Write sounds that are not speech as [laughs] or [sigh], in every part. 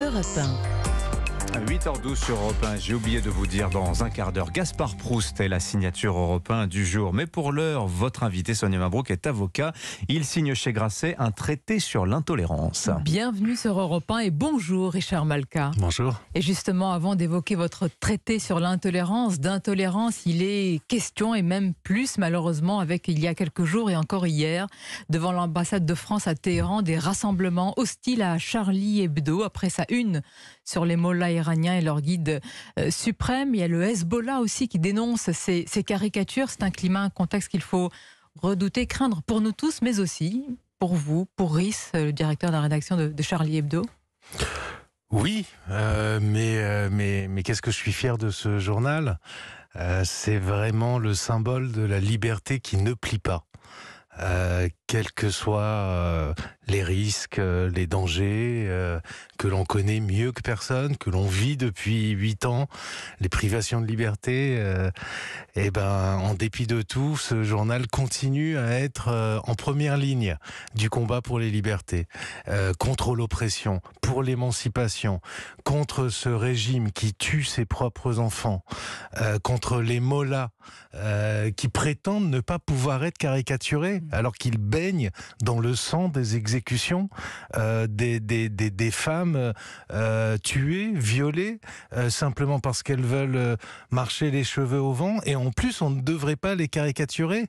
Europe 1. 8h12 sur Europe 1, j'ai oublié de vous dire dans un quart d'heure, Gaspard Proust est la signature Europe 1 du jour. Mais pour l'heure, votre invité Sonia Mabrouk est avocat. Il signe chez Grasset un traité sur l'intolérance. Bienvenue sur Europe 1 et bonjour Richard Malka. Bonjour. Et justement, avant d'évoquer votre traité sur l'intolérance, d'intolérance, il est question et même plus malheureusement avec il y a quelques jours et encore hier, devant l'ambassade de France à Téhéran, des rassemblements hostiles à Charlie Hebdo après sa une sur les mots iranien et leur guide euh, suprême. Il y a le Hezbollah aussi qui dénonce ces, caricatures. C'est un climat, un contexte qu'il faut redouter, craindre pour nous tous, mais aussi pour vous, pour RIS, euh, le directeur de la rédaction de, Charlie Hebdo. Oui, euh, mais, mais, mais qu'est-ce que je suis fier de ce journal C'est vraiment le symbole de la liberté qui ne plie pas, quels que soient euh, les risques, euh, les dangers, euh, que l'on connaît mieux que personne, que l'on vit depuis huit ans, les privations de liberté, et eh ben, en dépit de tout, ce journal continue à être en première ligne du combat pour les libertés, contre l'oppression, pour l'émancipation, contre ce régime qui tue ses propres enfants, contre les mollas qui prétendent ne pas pouvoir être caricaturés mmh. alors qu'ils dans le sang des exécutions euh, des, des, femmes euh, tuées, violées, euh, simplement parce qu'elles veulent marcher les cheveux au vent. Et en plus, on ne devrait pas les caricaturer.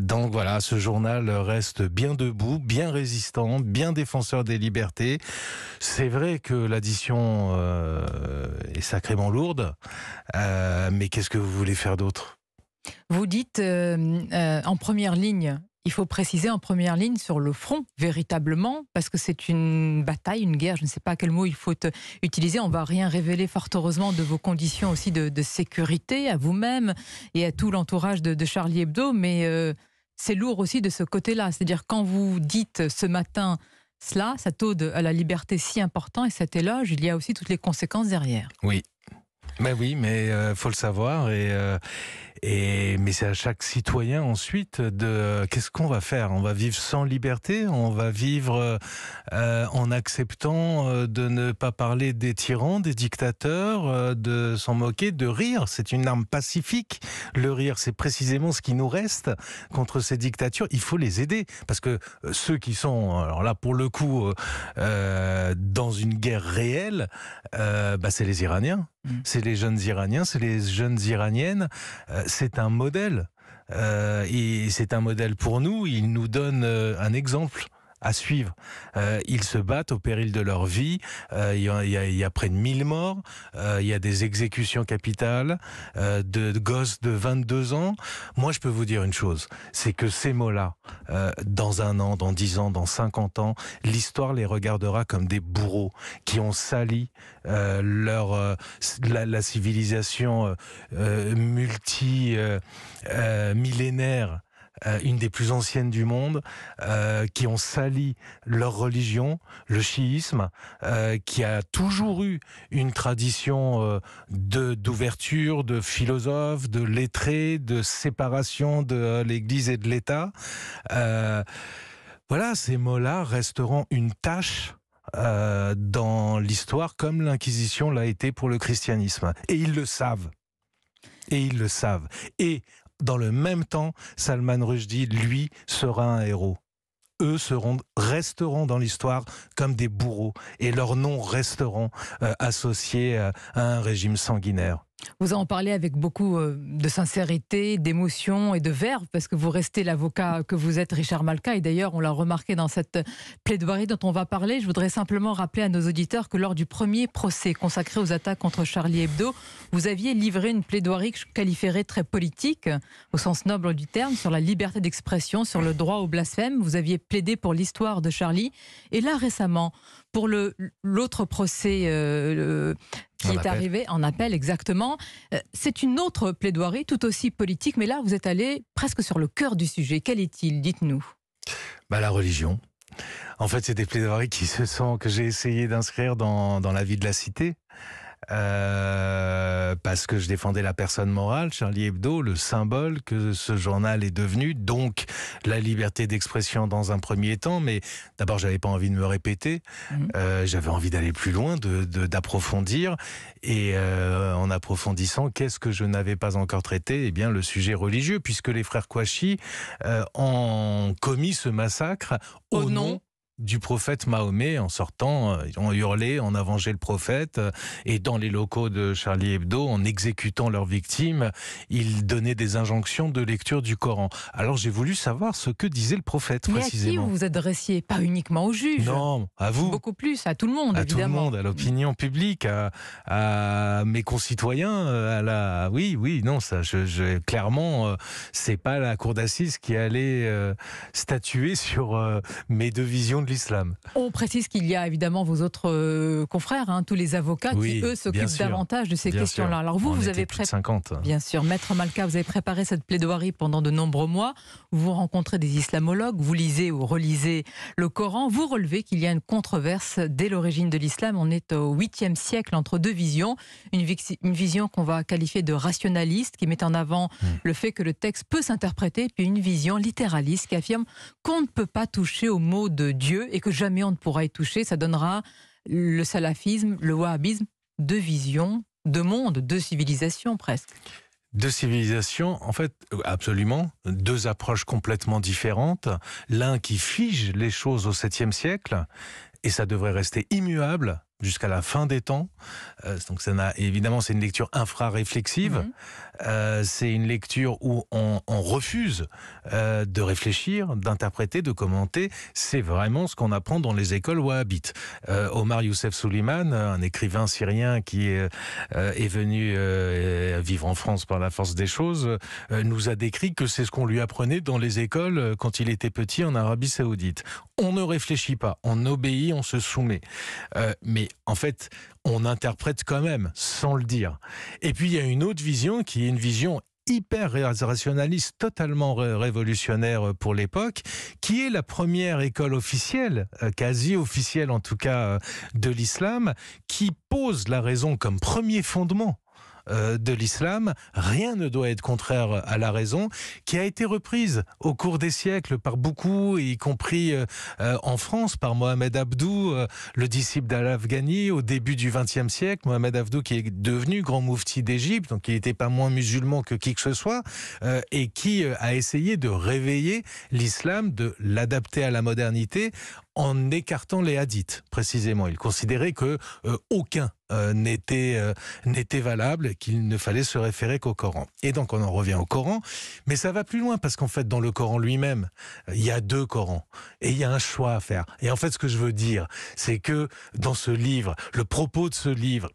donc voilà, ce journal reste bien debout, bien résistant, bien défenseur des libertés. C'est vrai que l'addition est sacrément lourde, mais qu'est-ce que vous voulez faire d'autre vous dites en première ligne il faut préciser en première ligne sur le front, véritablement, parce que c'est une bataille, une guerre, je ne sais pas quel mot il faut utiliser. On ne va rien révéler, fort heureusement, de vos conditions aussi de, sécurité à vous-même et à tout l'entourage de, Charlie Hebdo, mais euh, c'est lourd aussi de ce côté-là. C'est-à-dire, quand vous dites ce matin cela, ça ode à la liberté si important et cet éloge, il y a aussi toutes les conséquences derrière. Oui, ben oui, mais il euh, faut le savoir euh, et, mais c'est à chaque citoyen ensuite de qu'est-ce qu'on va faire On va vivre sans liberté, on va vivre euh, en acceptant de ne pas parler des tyrans, des dictateurs, de s'en moquer, de rire. C'est une arme pacifique. Le rire, c'est précisément ce qui nous reste contre ces dictatures. Il faut les aider parce que ceux qui sont alors là pour le coup dans une guerre réelle, bah, c'est les Iraniens. Mm. C'est les jeunes Iraniens, c'est les jeunes Iraniennes. Euh, c'est un modèle. Euh, et c'est un modèle pour nous. Il nous donne euh, un exemple à suivre. Euh, ils se battent au péril de leur vie. Euh, il y, a près de 1000 morts. Euh, il y a des exécutions capitales de, gosses de 22 ans. Moi, je peux vous dire une chose, c'est que ces mots-là, dans un an, dans 10 ans, dans 50 ans, l'histoire les regardera comme des bourreaux qui ont sali leur la, la, civilisation multi millénaire euh, une des plus anciennes du monde, euh, qui ont sali leur religion, le chiisme, euh, qui a toujours eu une tradition de d'ouverture, de philosophes, de lettrés, de séparation de l'Église et de l'État. voilà, ces mots-là resteront une tâche dans l'histoire comme l'Inquisition l'a été pour le christianisme. Et ils le savent. Et ils le savent. Et dans le même temps, Salman Rushdie, lui, sera un héros eux seront, resteront dans l'histoire comme des bourreaux et leurs noms resteront euh, associés euh, à un régime sanguinaire. Vous en parlez avec beaucoup euh, de sincérité, d'émotion et de verve, parce que vous restez l'avocat que vous êtes, Richard Malka. Et d'ailleurs, on l'a remarqué dans cette plaidoirie dont on va parler. Je voudrais simplement rappeler à nos auditeurs que lors du premier procès consacré aux attaques contre Charlie Hebdo, vous aviez livré une plaidoirie que je qualifierais très politique, au sens noble du terme, sur la liberté d'expression, sur le droit au blasphème. Vous aviez plaidé pour l'histoire de Charlie. Et là, récemment, pour l'autre procès euh, qui est arrivé en appel, exactement, euh, c'est une autre plaidoirie tout aussi politique, mais là, vous êtes allé presque sur le cœur du sujet. Quel est-il Dites-nous. Bah, la religion. En fait, c'est des plaidoiries qui se sent que j'ai essayé d'inscrire dans la vie de la cité. Euh, parce que je défendais la personne morale, Charlie Hebdo, le symbole que ce journal est devenu, donc la liberté d'expression dans un premier temps, mais d'abord j'avais pas envie de me répéter, mm-hmm. euh, j'avais envie d'aller plus loin, d'approfondir, de, et euh, en approfondissant, qu'est-ce que je n'avais pas encore traité Eh bien le sujet religieux, puisque les frères Kouachi ont commis ce massacre au, nom du prophète Mahomet en sortant, euh, ont hurlé, en vengé le prophète, euh, et dans les locaux de Charlie Hebdo, en exécutant leurs victimes, ils donnaient des injonctions de lecture du Coran. Alors j'ai voulu savoir ce que disait le prophète Mais précisément. à vous vous adressiez Pas uniquement aux juges. Non, à vous. Beaucoup plus, à tout le monde. À tout le monde, à l'opinion publique, à, mes concitoyens, euh, à la. Oui, oui, non, ça, je, je... clairement, c'est pas la cour d'assises qui allait statuer sur mes deux visions l'islam. On précise qu'il y a évidemment vos autres euh, confrères, hein, tous les avocats qui, eux, s'occupent davantage de ces questions-là. Alors vous, vous avez préparé... 50. Bien sûr, Maître Malka, vous avez préparé cette plaidoirie pendant de nombreux mois. Vous rencontrez des islamologues, vous lisez ou relisez le Coran. Vous relevez qu'il y a une controverse dès l'origine de l'islam. On est au 8e siècle entre deux visions. Une, vision qu'on va qualifier de rationaliste, qui met en avant hmm. le fait que le texte peut s'interpréter, puis une vision littéraliste qui affirme qu'on ne peut pas toucher au mot de Dieu et que jamais on ne pourra y toucher. Ça donnera le salafisme, le wahhabisme, deux visions, deux mondes, deux civilisations presque. Deux civilisations, en fait, absolument, deux approches complètement différentes. L'un qui fige les choses au 7e siècle, et ça devrait rester immuable, jusqu'à la fin des temps. Euh, donc ça évidemment c'est une lecture infra-réflexive. Mhm. Euh, c'est une lecture où on, refuse euh, de réfléchir, d'interpréter, de commenter. C'est vraiment ce qu'on apprend dans les écoles wahhabites. Omar Youssef Souliman, un écrivain syrien qui est venu vivre en France par la force des choses, nous a décrit que c'est ce qu'on lui apprenait dans les écoles quand il était petit en Arabie Saoudite. On ne réfléchit pas, on obéit, on se soumet. mais en fait, on interprète quand même, sans le dire. Et puis, il y a une autre vision qui est une vision hyper rationaliste, totalement révolutionnaire euh, pour l'époque, qui est la première école officielle, euh, quasi officielle en tout cas, euh, de l'islam, qui pose la raison comme premier fondement euh, de l'islam, rien ne doit être contraire à la raison, qui a été reprise au cours des siècles par beaucoup, y compris euh, euh, en France, par Mohamed Abdou, le disciple d'Al-Afghani, au début du XXe siècle. Mohamed Abdou, qui est devenu grand moufti d'Égypte, donc il n'était pas moins musulman que qui que ce soit, et qui a essayé de réveiller l'islam, de l'adapter à la modernité, en écartant les hadiths, précisément. Il considérait que euh, aucun euh, n'était euh, n'était valable, qu'il ne fallait se référer qu'au Coran. Et donc on en revient au Coran, mais ça va plus loin parce qu'en fait dans le Coran lui-même, il y a deux Corans et il y a un choix à faire. Et en fait ce que je veux dire, c'est que dans ce livre, le propos de ce livre,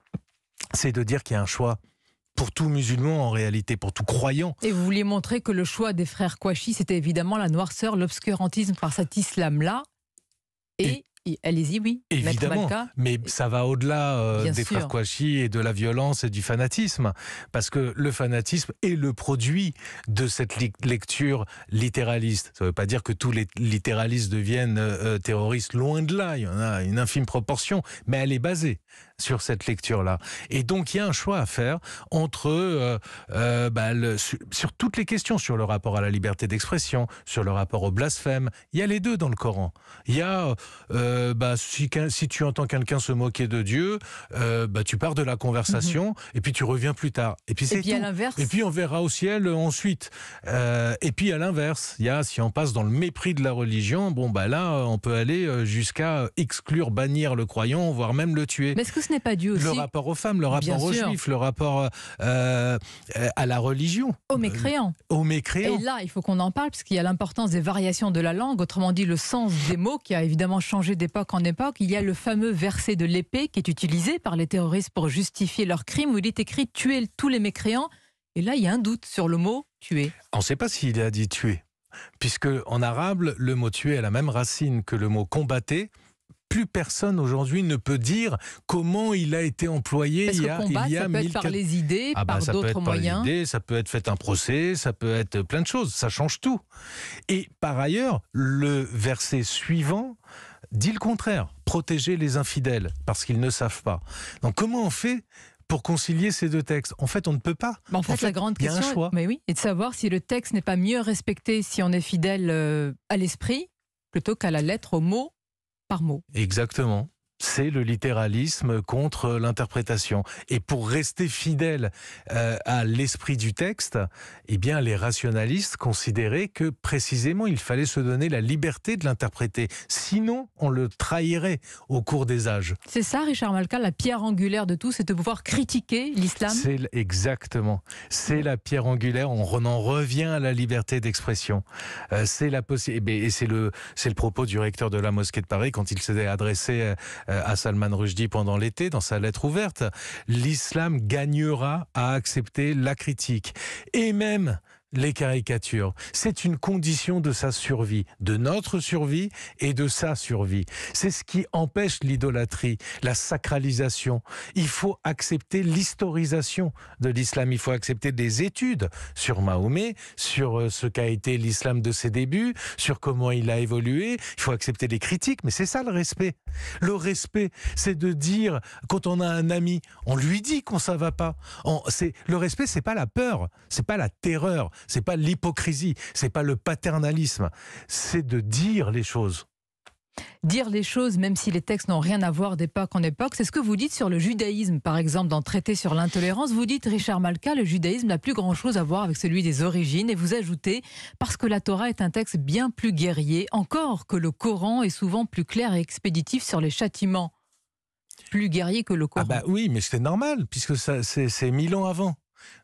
c'est de dire qu'il y a un choix pour tout musulman en réalité, pour tout croyant. Et vous vouliez montrer que le choix des frères Kouachi, c'était évidemment la noirceur, l'obscurantisme par cet islam-là, et, allez-y, oui. Évidemment, mais ça va au-delà euh, des frères et de la violence et du fanatisme, parce que le fanatisme est le produit de cette lecture littéraliste. Ça ne veut pas dire que tous les littéralistes deviennent euh, euh, terroristes, loin de là, il y en a une infime proportion, mais elle est basée sur cette lecture-là. Et donc, il y a un choix à faire entre, euh, euh, bah, sur, toutes les questions, sur le rapport à la liberté d'expression, sur le rapport au blasphème. Il y a les deux dans le Coran. Il y a, euh, bah, si, tu entends quelqu'un se moquer de Dieu, bah, tu pars de la conversation mhm. et puis tu reviens plus tard. Et puis c'est Et puis on verra au ciel ensuite. et puis à l'inverse, il y a, si on passe dans le mépris de la religion, bon, bah là, on peut aller jusqu'à exclure, bannir le croyant, voire même le tuer. Mais est-ce que n'est pas dû aussi. Le rapport aux femmes, le rapport aux juifs, le rapport euh, euh, à la religion. Aux mécréants. Euh, aux Et là, il faut qu'on en parle, parce qu'il y a l'importance des variations de la langue, autrement dit le sens des mots, qui a évidemment changé d'époque en époque. Il y a le fameux verset de l'épée qui est utilisé par les terroristes pour justifier leurs crimes, où il est écrit tuer tous les mécréants. Et là, il y a un doute sur le mot tuer. On ne sait pas s'il a dit tuer puisque en arabe, le mot tuer a la même racine que le mot combattre, plus personne aujourd'hui ne peut dire comment il a été employé il y a, combat, ça peut par les idées, par d'autres moyens. Par ça peut être fait un procès, ça peut être plein de choses, ça change tout. Et par ailleurs, le verset suivant dit le contraire, protéger les infidèles parce qu'ils ne savent pas. Donc comment on fait pour concilier ces deux textes En fait, on ne peut pas. Mais en fait, la grande question, choix. Mais oui, et de savoir si le texte n'est pas mieux respecté si on est fidèle euh, à l'esprit plutôt qu'à la lettre, au mot par mot. Exactement c'est le littéralisme contre l'interprétation. Et pour rester fidèle euh, à l'esprit du texte, eh bien, les rationalistes considéraient que précisément il fallait se donner la liberté de l'interpréter. Sinon, on le trahirait au cours des âges. C'est ça, Richard Malka, la pierre angulaire de tout, c'est de pouvoir critiquer l'islam. C'est exactement. C'est la pierre angulaire. On en revient à la liberté d'expression. Euh, c'est la eh et c'est le c'est le propos du recteur de la mosquée de Paris quand il s'est adressé euh, euh, à Salman Rushdie pendant l'été dans sa lettre ouverte. L'islam gagnera à accepter la critique. Et même les caricatures. C'est une condition de sa survie, de notre survie et de sa survie. C'est ce qui empêche l'idolâtrie, la sacralisation. Il faut accepter l'historisation de l'islam. Il faut accepter des études sur Mahomet, sur euh, ce qu'a été l'islam de ses débuts, sur comment il a évolué. Il faut accepter les critiques, mais c'est ça le respect. Le respect, c'est de dire quand on a un ami, on lui dit qu'on ça va pas. le respect, c'est pas la peur, c'est pas la terreur c'est pas l'hypocrisie, c'est pas le paternalisme, c'est de dire les choses dire les choses, même si les textes n'ont rien à voir d'époque en époque. C'est ce que vous dites sur le judaïsme, par exemple, dans Traité sur l'intolérance. Vous dites, Richard Malka, le judaïsme n'a plus grand-chose à voir avec celui des origines. Et vous ajoutez, parce que la Torah est un texte bien plus guerrier, encore que le Coran est souvent plus clair et expéditif sur les châtiments. Plus guerrier que le Coran. Ah bah oui, mais c'est normal, puisque c'est mille ans avant.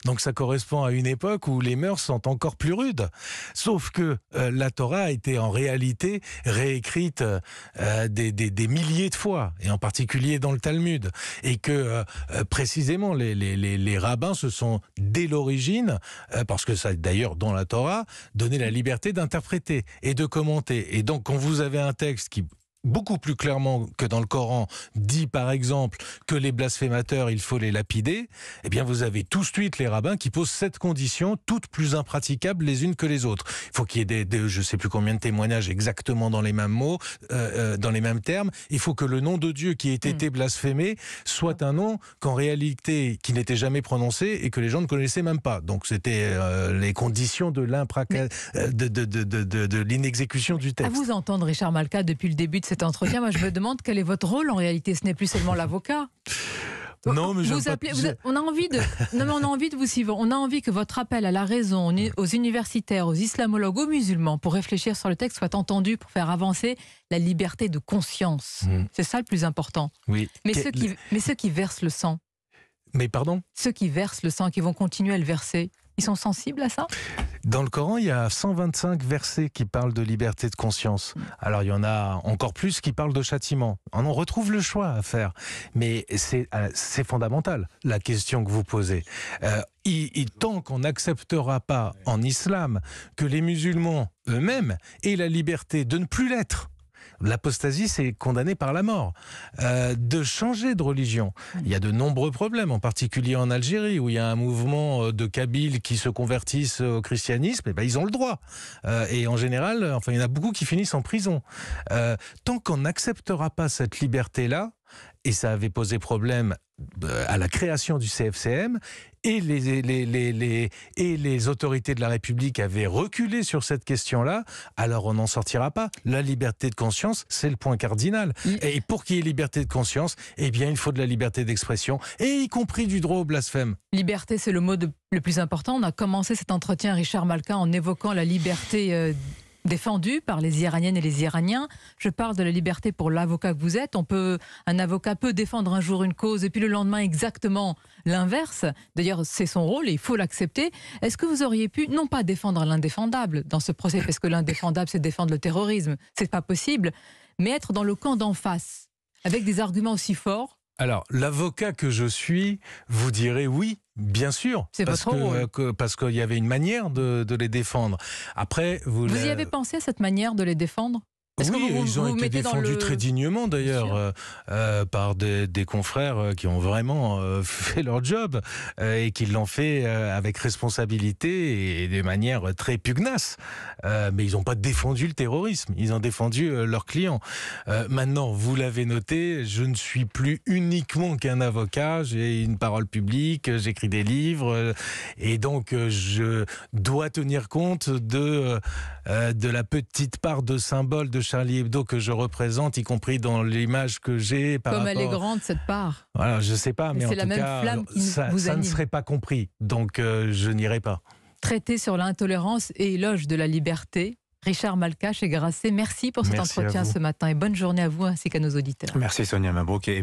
Donc ça correspond à une époque où les mœurs sont encore plus rudes. Sauf que euh, la Torah a été en réalité réécrite euh, euh, des, milliers de fois, et en particulier dans le Talmud. Et que précisément les, rabbins se sont dès l'origine, parce que ça d'ailleurs dans la Torah, donné la liberté d'interpréter et de commenter. Et donc quand vous avez un texte qui beaucoup plus clairement que dans le Coran dit par exemple que les blasphémateurs, il faut les lapider, eh bien vous avez tout de suite les rabbins qui posent cette condition, toutes plus impraticables les unes que les autres. Il faut qu'il y ait des, je ne sais plus combien de témoignages exactement dans les mêmes mots, euh, euh, dans les mêmes termes. Il faut que le nom de Dieu qui ait été mm. blasphémé soit un nom qu'en réalité qui n'était jamais prononcé et que les gens ne connaissaient même pas. Donc c'était euh, les conditions de l'imprac... de, de, de, de, de l'inexécution du texte. À vous entendre, Richard Malka, depuis le début de cette moi je me demande quel est votre rôle en réalité. Ce n'est plus seulement l'avocat. on a envie de, on a envie de vous suivre. On a envie que votre appel à la raison aux universitaires, aux islamologues, aux musulmans pour réfléchir sur le texte soit entendu pour faire avancer la liberté de conscience. Mmh. C'est ça le plus important. Oui. Mais, ceux qui, mais ceux qui versent le sang. Mais pardon Ceux qui versent le sang, qui vont continuer à le verser, ils sont sensibles à ça Dans le Coran, il y a 125 versets qui parlent de liberté de conscience. Mm. Alors il y en a encore plus qui parlent de châtiment. On retrouve le choix à faire. Mais euh, c'est fondamental, la question que vous posez. Euh, tant qu'on n'acceptera pas en islam que les musulmans eux-mêmes aient la liberté de ne plus l'être, L'apostasie, c'est condamné par la mort. Euh, de changer de religion, il y a de nombreux problèmes, en particulier en Algérie, où il y a un mouvement euh, de Kabyles qui se convertissent au christianisme, et eh ben, ils ont le droit. Euh, et en général, enfin, il y en a beaucoup qui finissent en prison. tant qu'on n'acceptera pas cette liberté-là, et ça avait posé problème à la création du CFCM, et les, autorités de la République avaient reculé sur cette question-là, alors on n'en sortira pas. La liberté de conscience, c'est le point cardinal. Mm. Et pour qu'il y ait liberté de conscience, eh bien, il faut de la liberté d'expression, et y compris du droit au blasphème. Liberté, c'est le mot le plus important. On a commencé cet entretien, Richard Malkin, en évoquant la liberté. Euh, défendu par les Iraniennes et les Iraniens. Je parle de la liberté pour l'avocat que vous êtes. On peut, un avocat peut défendre un jour une cause et puis le lendemain exactement l'inverse. D'ailleurs, c'est son rôle et il faut l'accepter. Est-ce que vous auriez pu, non pas défendre l'indéfendable dans ce procès, parce que l'indéfendable, c'est défendre le terrorisme, c'est pas possible, mais être dans le camp d'en face, avec des arguments aussi forts alors, l'avocat que je suis, vous direz oui, Bien sûr, parce euh, que, parce qu'il y avait une manière de, les défendre. Après, vous, vous y avez pensé à cette manière de les défendre oui, ils ont été défendus très dignement d'ailleurs euh, euh, par des, confrères euh, qui ont vraiment [laughs] fait leur job et qui l'ont fait avec responsabilité et, de manière très pugnace. mais ils n'ont pas défendu le terrorisme, ils ont défendu leurs clients. maintenant, vous l'avez noté, je ne suis plus uniquement qu'un avocat, j'ai une parole publique, j'écris des livres et donc je dois tenir compte de, de la petite part de symbole de Charlie Hebdo que je représente, y compris dans l'image que j'ai. Comme elle est grande, cette part. Voilà, je ne sais pas, mais, en tout même cas, flamme ça, vous ne serait pas compris. Donc, euh, je n'irai pas. Traité sur l'intolérance et éloge de la liberté. Richard Malkache et Grasset, merci pour cet entretien ce matin et bonne journée à vous ainsi qu'à nos auditeurs. Merci Sonia Mabrouk.